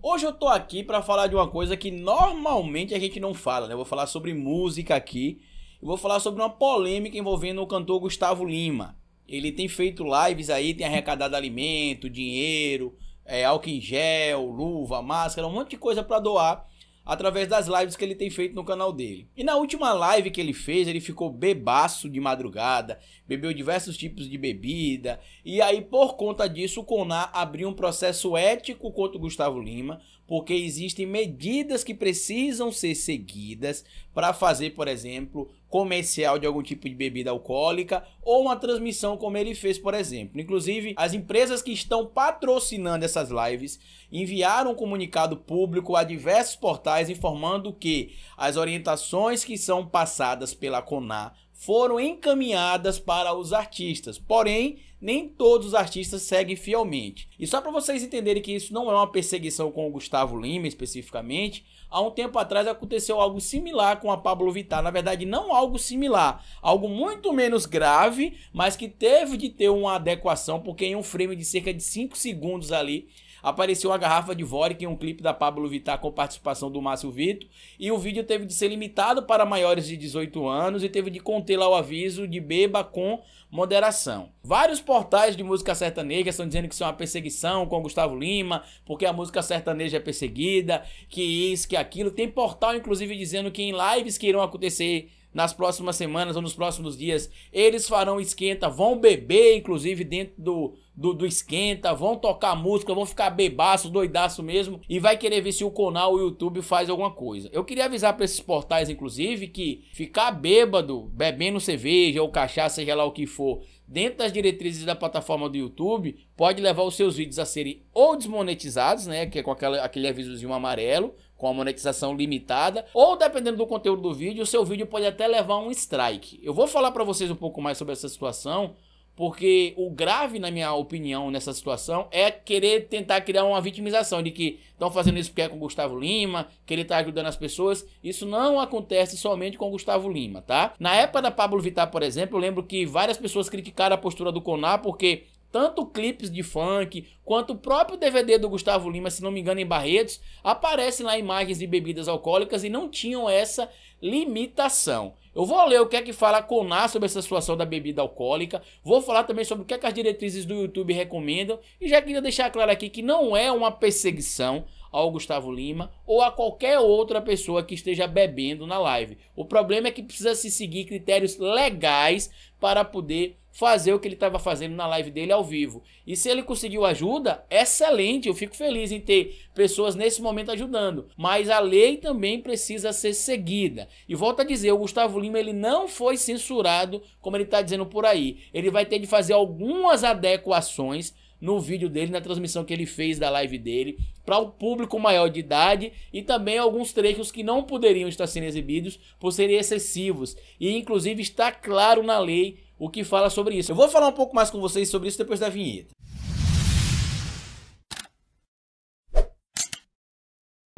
Hoje eu tô aqui para falar de uma coisa que normalmente a gente não fala, né? Eu vou falar sobre música aqui. Eu vou falar sobre uma polêmica envolvendo o cantor Gustavo Lima. Ele tem feito lives aí, tem arrecadado alimento, dinheiro, é, álcool em gel, luva, máscara, um monte de coisa para doar através das lives que ele tem feito no canal dele. E na última live que ele fez, ele ficou bebaço de madrugada, bebeu diversos tipos de bebida, e aí por conta disso o Conar abriu um processo ético contra o Gustavo Lima, porque existem medidas que precisam ser seguidas para fazer, por exemplo, comercial de algum tipo de bebida alcoólica ou uma transmissão como ele fez, por exemplo. Inclusive, as empresas que estão patrocinando essas lives enviaram um comunicado público a diversos portais informando que as orientações que são passadas pela CONAR foram encaminhadas para os artistas. Porém, nem todos os artistas seguem fielmente. E só para vocês entenderem que isso não é uma perseguição com o Gustavo Lima especificamente, há um tempo atrás aconteceu algo similar com a Pablo Vittar. Na verdade, não algo similar, algo muito menos grave, mas que teve de ter uma adequação, porque em um frame de cerca de 5 segundos ali apareceu uma garrafa de vodka em um clipe da Pablo Vittar com participação do Márcio Vito e o vídeo teve de ser limitado para maiores de 18 anos e teve de conter lá o aviso de beba com moderação. Vários portais de música sertaneja estão dizendo que isso é uma perseguição com Gustavo Lima, porque a música sertaneja é perseguida, que isso, que aquilo. Tem portal, inclusive, dizendo que em lives que irão acontecer nas próximas semanas ou nos próximos dias. Eles farão esquenta, vão beber, inclusive, dentro do, do, do, esquenta, vão tocar música, vão ficar bebaço, doidaço mesmo, e vai querer ver se o canal, o YouTube faz alguma coisa. Eu queria avisar para esses portais, inclusive, que ficar bêbado, bebendo cerveja ou cachaça, seja lá o que for, dentro das diretrizes da plataforma do YouTube, pode levar os seus vídeos a serem ou desmonetizados, né, que é com aquela, aquele avisozinho amarelo, com a monetização limitada, ou dependendo do conteúdo do vídeo, o seu vídeo pode até levar um strike. Eu vou falar para vocês um pouco mais sobre essa situação, porque o grave, na minha opinião, nessa situação é querer tentar criar uma vitimização de que estão fazendo isso porque é com o Gustavo Lima, que ele está ajudando as pessoas. Isso não acontece somente com o Gustavo Lima, tá? Na época da Pablo Vittar, por exemplo, eu lembro que várias pessoas criticaram a postura do Conar porque tanto clipes de funk, quanto o próprio DVD do Gustavo Lima, se não me engano, em Barretos, aparecem lá imagens de bebidas alcoólicas e não tinham essa limitação. Eu vou ler o que é que fala a CONAR sobre essa situação da bebida alcoólica, vou falar também sobre o que, é que as diretrizes do YouTube recomendam, e já queria deixar claro aqui que não é uma perseguição, ao Gustavo Lima ou a qualquer outra pessoa que esteja bebendo na live. O problema é que precisa se seguir critérios legais para poder fazer o que ele estava fazendo na live dele ao vivo. E se ele conseguiu ajuda, excelente, eu fico feliz em ter pessoas nesse momento ajudando. Mas a lei também precisa ser seguida. E volta a dizer, o Gustavo Lima ele não foi censurado, como ele está dizendo por aí. Ele vai ter de fazer algumas adequações no vídeo dele, na transmissão que ele fez da live dele, para o público maior de idade e também alguns trechos que não poderiam estar sendo exibidos por serem excessivos. E inclusive está claro na lei o que fala sobre isso. Eu vou falar um pouco mais com vocês sobre isso depois da vinheta.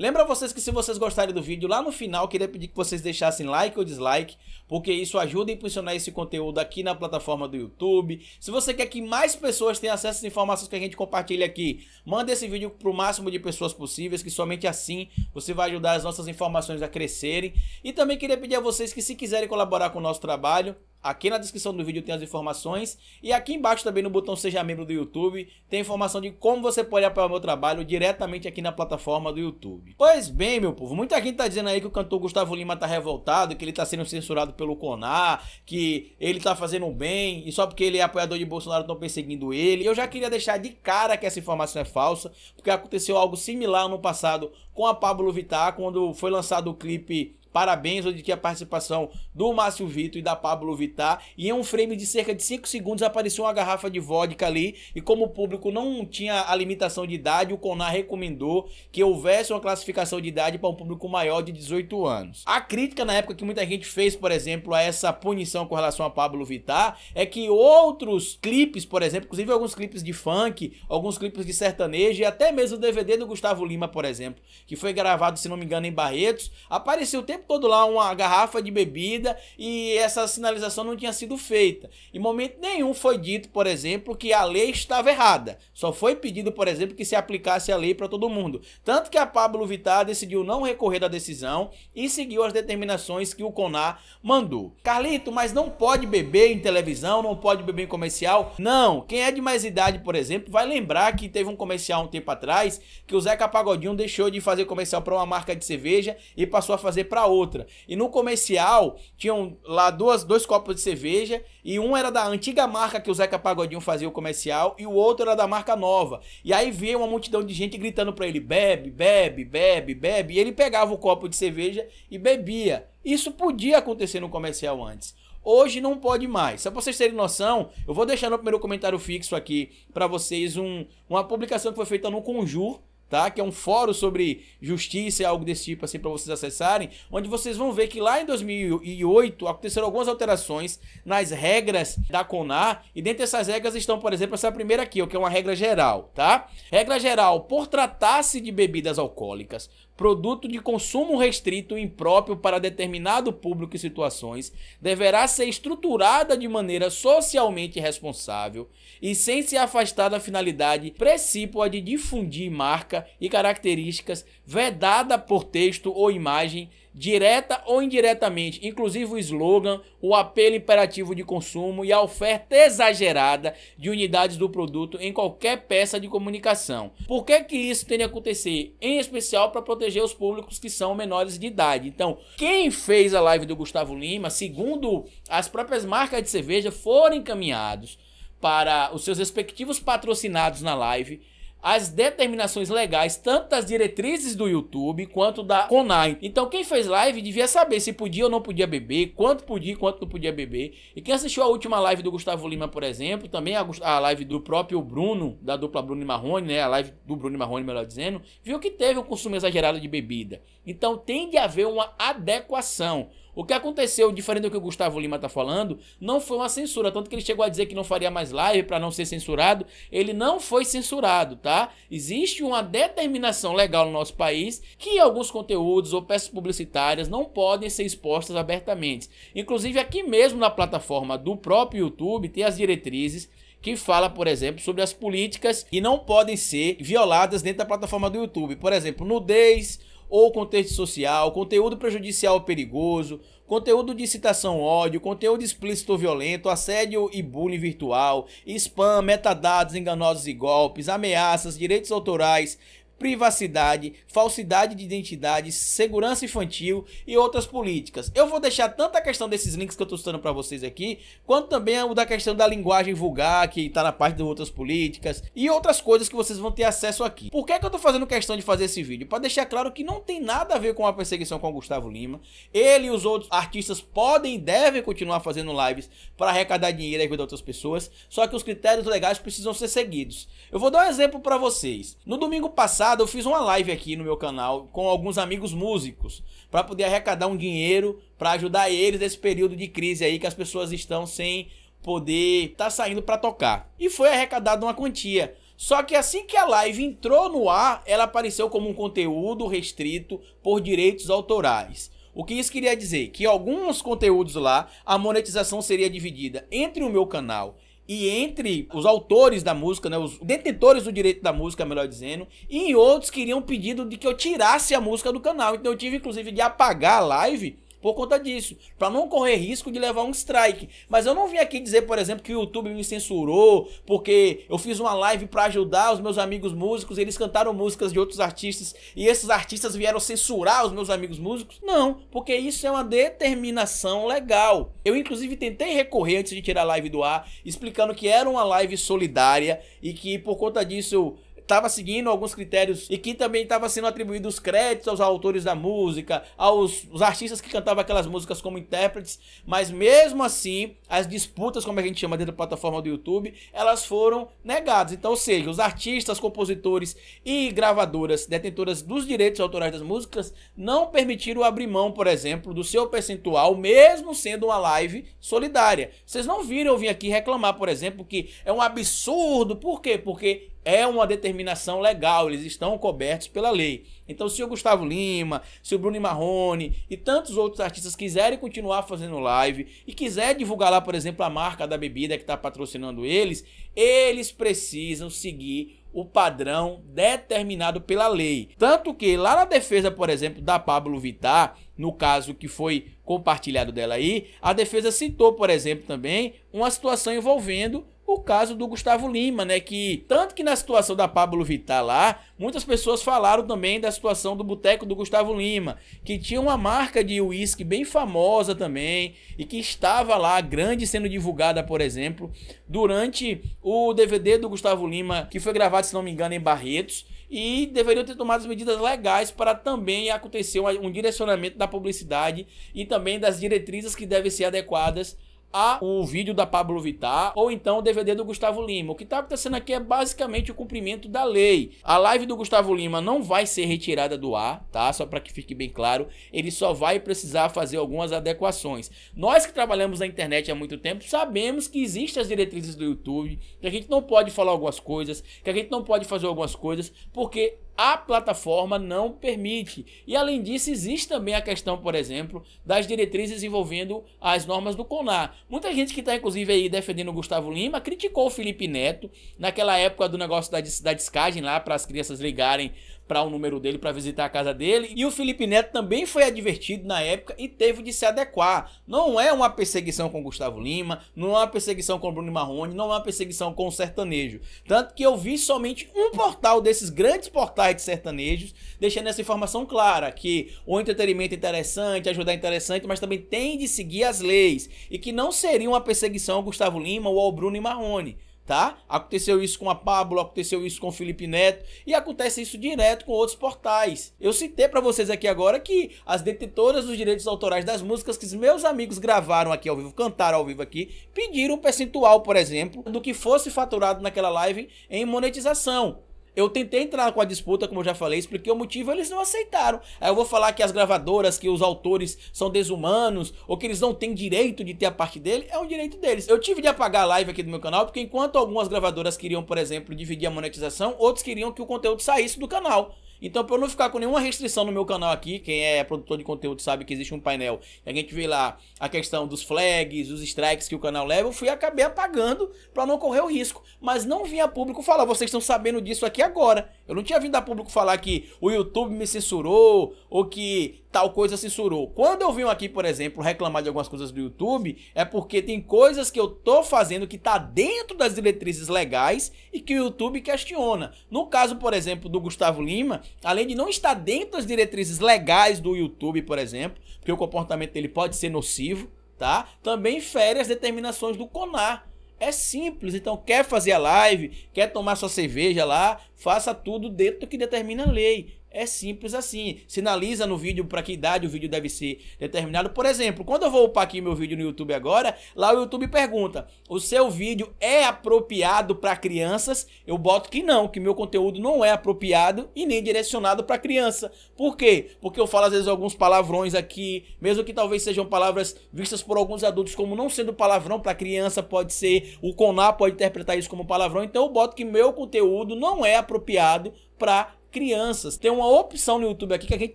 Lembra vocês que se vocês gostarem do vídeo, lá no final queria pedir que vocês deixassem like ou dislike, porque isso ajuda a impulsionar esse conteúdo aqui na plataforma do YouTube. Se você quer que mais pessoas tenham acesso às informações que a gente compartilha aqui, manda esse vídeo para o máximo de pessoas possíveis, que somente assim você vai ajudar as nossas informações a crescerem. E também queria pedir a vocês que se quiserem colaborar com o nosso trabalho, Aqui na descrição do vídeo tem as informações e aqui embaixo também no botão seja membro do YouTube tem informação de como você pode apoiar o meu trabalho diretamente aqui na plataforma do YouTube. Pois bem, meu povo, muita gente tá dizendo aí que o cantor Gustavo Lima tá revoltado, que ele tá sendo censurado pelo CONAR, que ele tá fazendo bem e só porque ele é apoiador de Bolsonaro estão perseguindo ele. Eu já queria deixar de cara que essa informação é falsa, porque aconteceu algo similar no passado com a Pablo Vittar quando foi lançado o clipe Parabéns, onde que a participação do Márcio Vitor e da Pablo Vittar. E em um frame de cerca de 5 segundos apareceu uma garrafa de vodka ali. E como o público não tinha a limitação de idade, o Conar recomendou que houvesse uma classificação de idade para um público maior de 18 anos. A crítica na época que muita gente fez, por exemplo, a essa punição com relação a Pablo Vittar é que outros clipes, por exemplo, inclusive alguns clipes de funk, alguns clipes de sertanejo e até mesmo o DVD do Gustavo Lima, por exemplo, que foi gravado, se não me engano, em Barretos, apareceu o tempo tempo todo lá uma garrafa de bebida e essa sinalização não tinha sido feita. Em momento nenhum foi dito, por exemplo, que a lei estava errada. Só foi pedido, por exemplo, que se aplicasse a lei para todo mundo. Tanto que a Pablo Vittar decidiu não recorrer da decisão e seguiu as determinações que o CONAR mandou. Carlito, mas não pode beber em televisão, não pode beber em comercial? Não. Quem é de mais idade, por exemplo, vai lembrar que teve um comercial um tempo atrás que o Zeca Pagodinho deixou de fazer comercial para uma marca de cerveja e passou a fazer para outra. E no comercial tinham lá duas, dois copos de cerveja e um era da antiga marca que o Zeca Pagodinho fazia o comercial e o outro era da marca nova. E aí veio uma multidão de gente gritando para ele: bebe, bebe, bebe, bebe. E ele pegava o copo de cerveja e bebia. Isso podia acontecer no comercial antes. Hoje não pode mais. Só para vocês terem noção, eu vou deixar no primeiro comentário fixo aqui para vocês um, uma publicação que foi feita no Conjur tá? Que é um fórum sobre justiça e algo desse tipo assim para vocês acessarem, onde vocês vão ver que lá em 2008 aconteceram algumas alterações nas regras da CONAR e dentre essas regras estão, por exemplo, essa primeira aqui, que é uma regra geral, tá? Regra geral, por tratar-se de bebidas alcoólicas, produto de consumo restrito impróprio para determinado público e situações, deverá ser estruturada de maneira socialmente responsável e sem se afastar da finalidade precípua de difundir marca e características vedada por texto ou imagem direta ou indiretamente, inclusive o slogan, o apelo imperativo de consumo e a oferta exagerada de unidades do produto em qualquer peça de comunicação. Por que que isso tem de acontecer? Em especial para proteger os públicos que são menores de idade. Então, quem fez a live do Gustavo Lima, segundo as próprias marcas de cerveja, foram encaminhados para os seus respectivos patrocinados na live as determinações legais, tanto das diretrizes do YouTube quanto da Conai. Então, quem fez live devia saber se podia ou não podia beber, quanto podia e quanto não podia beber. E quem assistiu a última live do Gustavo Lima, por exemplo, também a, a live do próprio Bruno, da dupla Bruno e Marrone, né? A live do Bruno e Marrone, melhor dizendo, viu que teve um consumo exagerado de bebida. Então, tem de haver uma adequação. O que aconteceu, diferente do que o Gustavo Lima tá falando, não foi uma censura. Tanto que ele chegou a dizer que não faria mais live para não ser censurado. Ele não foi censurado, tá? Existe uma determinação legal no nosso país que alguns conteúdos ou peças publicitárias não podem ser expostas abertamente. Inclusive, aqui mesmo na plataforma do próprio YouTube, tem as diretrizes que fala, por exemplo, sobre as políticas que não podem ser violadas dentro da plataforma do YouTube. Por exemplo, nudez, ou contexto social, conteúdo prejudicial ou perigoso, conteúdo de citação ódio, conteúdo explícito ou violento, assédio e bullying virtual, spam, metadados enganosos e golpes, ameaças, direitos autorais, privacidade, falsidade de identidade, segurança infantil e outras políticas. Eu vou deixar tanto a questão desses links que eu estou citando para vocês aqui, quanto também o da questão da linguagem vulgar, que está na parte de outras políticas, e outras coisas que vocês vão ter acesso aqui. Por que, que eu estou fazendo questão de fazer esse vídeo? Para deixar claro que não tem nada a ver com a perseguição com o Gustavo Lima. Ele e os outros artistas podem e devem continuar fazendo lives para arrecadar dinheiro e ajudar outras pessoas, só que os critérios legais precisam ser seguidos. Eu vou dar um exemplo para vocês. No domingo passado, passada eu fiz uma live aqui no meu canal com alguns amigos músicos para poder arrecadar um dinheiro para ajudar eles nesse período de crise aí que as pessoas estão sem poder tá saindo para tocar. E foi arrecadada uma quantia. Só que assim que a live entrou no ar, ela apareceu como um conteúdo restrito por direitos autorais. O que isso queria dizer? Que alguns conteúdos lá, a monetização seria dividida entre o meu canal e entre os autores da música, né, os detentores do direito da música, melhor dizendo, e outros queriam pedido de que eu tirasse a música do canal. Então eu tive inclusive de apagar a live por conta disso, para não correr risco de levar um strike. Mas eu não vim aqui dizer, por exemplo, que o YouTube me censurou, porque eu fiz uma live para ajudar os meus amigos músicos, eles cantaram músicas de outros artistas e esses artistas vieram censurar os meus amigos músicos. Não, porque isso é uma determinação legal. Eu inclusive tentei recorrer antes de tirar a live do ar, explicando que era uma live solidária e que por conta disso eu estava seguindo alguns critérios e que também estava sendo atribuídos créditos aos autores da música, aos artistas que cantavam aquelas músicas como intérpretes, mas mesmo assim, as disputas, como a gente chama dentro da plataforma do YouTube, elas foram negadas. Então, ou seja, os artistas, compositores e gravadoras detentoras dos direitos autorais das músicas não permitiram abrir mão, por exemplo, do seu percentual, mesmo sendo uma live solidária. Vocês não viram eu vir aqui reclamar, por exemplo, que é um absurdo. Por quê? Porque é uma determinação legal, eles estão cobertos pela lei. Então, se o Gustavo Lima, se o Bruno Marrone e tantos outros artistas quiserem continuar fazendo live e quiser divulgar lá, por exemplo, a marca da bebida que está patrocinando eles, eles precisam seguir o padrão determinado pela lei. Tanto que lá na defesa, por exemplo, da Pablo Vittar, no caso que foi compartilhado dela aí, a defesa citou, por exemplo, também uma situação envolvendo o caso do Gustavo Lima, né? Que tanto que na situação da Pablo Vittar lá, muitas pessoas falaram também da situação do boteco do Gustavo Lima, que tinha uma marca de uísque bem famosa também e que estava lá grande sendo divulgada, por exemplo, durante o DVD do Gustavo Lima, que foi gravado, se não me engano, em Barretos e deveriam ter tomado as medidas legais para também acontecer um direcionamento da publicidade e também das diretrizes que devem ser adequadas a o vídeo da Pablo Vittar ou então o DVD do Gustavo Lima. O que está acontecendo aqui é basicamente o cumprimento da lei. A live do Gustavo Lima não vai ser retirada do ar, tá? Só para que fique bem claro, ele só vai precisar fazer algumas adequações. Nós que trabalhamos na internet há muito tempo sabemos que existem as diretrizes do YouTube, que a gente não pode falar algumas coisas, que a gente não pode fazer algumas coisas, porque a plataforma não permite. E além disso, existe também a questão, por exemplo, das diretrizes envolvendo as normas do CONAR. Muita gente que está, inclusive, aí defendendo o Gustavo Lima criticou o Felipe Neto naquela época do negócio da, da lá para as crianças ligarem para o número dele para visitar a casa dele. E o Felipe Neto também foi advertido na época e teve de se adequar. Não é uma perseguição com Gustavo Lima, não é uma perseguição com Bruno Marrone, não é uma perseguição com o sertanejo. Tanto que eu vi somente um portal desses grandes portais de sertanejos deixando essa informação clara que o entretenimento é interessante, ajudar é interessante, mas também tem de seguir as leis e que não seria uma perseguição ao Gustavo Lima ou ao Bruno Marrone tá? Aconteceu isso com a Pablo, aconteceu isso com o Felipe Neto e acontece isso direto com outros portais. Eu citei para vocês aqui agora que as detetoras dos direitos autorais das músicas que meus amigos gravaram aqui ao vivo, cantaram ao vivo aqui, pediram um percentual, por exemplo, do que fosse faturado naquela live em monetização. Eu tentei entrar com a disputa, como eu já falei, expliquei o motivo, eles não aceitaram. Aí eu vou falar que as gravadoras, que os autores são desumanos, ou que eles não têm direito de ter a parte dele, é um direito deles. Eu tive de apagar a live aqui do meu canal, porque enquanto algumas gravadoras queriam, por exemplo, dividir a monetização, outros queriam que o conteúdo saísse do canal. Então, para eu não ficar com nenhuma restrição no meu canal aqui, quem é produtor de conteúdo sabe que existe um painel, a gente vê lá a questão dos flags, os strikes que o canal leva, eu fui acabei apagando para não correr o risco. Mas não vinha público falar, vocês estão sabendo disso aqui agora. Eu não tinha vindo a público falar que o YouTube me censurou ou que tal coisa censurou. Quando eu venho aqui, por exemplo, reclamar de algumas coisas do YouTube, é porque tem coisas que eu tô fazendo que tá dentro das diretrizes legais e que o YouTube questiona. No caso, por exemplo, do Gustavo Lima, além de não estar dentro das diretrizes legais do YouTube, por exemplo, porque o comportamento dele pode ser nocivo, tá? Também fere as determinações do CONAR é simples. Então, quer fazer a live, quer tomar sua cerveja lá, faça tudo dentro do que determina a lei. É simples assim. Sinaliza no vídeo para que idade o vídeo deve ser determinado. Por exemplo, quando eu vou upar aqui meu vídeo no YouTube agora, lá o YouTube pergunta: "O seu vídeo é apropriado para crianças?" Eu boto que não, que meu conteúdo não é apropriado e nem direcionado para criança. Por quê? Porque eu falo às vezes alguns palavrões aqui, mesmo que talvez sejam palavras vistas por alguns adultos como não sendo palavrão para criança, pode ser, o CONAR pode interpretar isso como palavrão. Então eu boto que meu conteúdo não é apropriado para crianças. Tem uma opção no YouTube aqui que a gente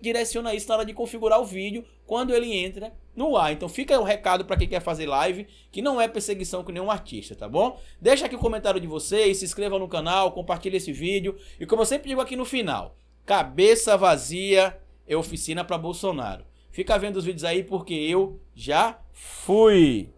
direciona isso na hora de configurar o vídeo quando ele entra no ar. Então fica o recado para quem quer fazer live, que não é perseguição com nenhum artista, tá bom? Deixa aqui o comentário de vocês, se inscreva no canal, compartilhe esse vídeo e como eu sempre digo aqui no final, cabeça vazia é oficina para Bolsonaro. Fica vendo os vídeos aí porque eu já fui.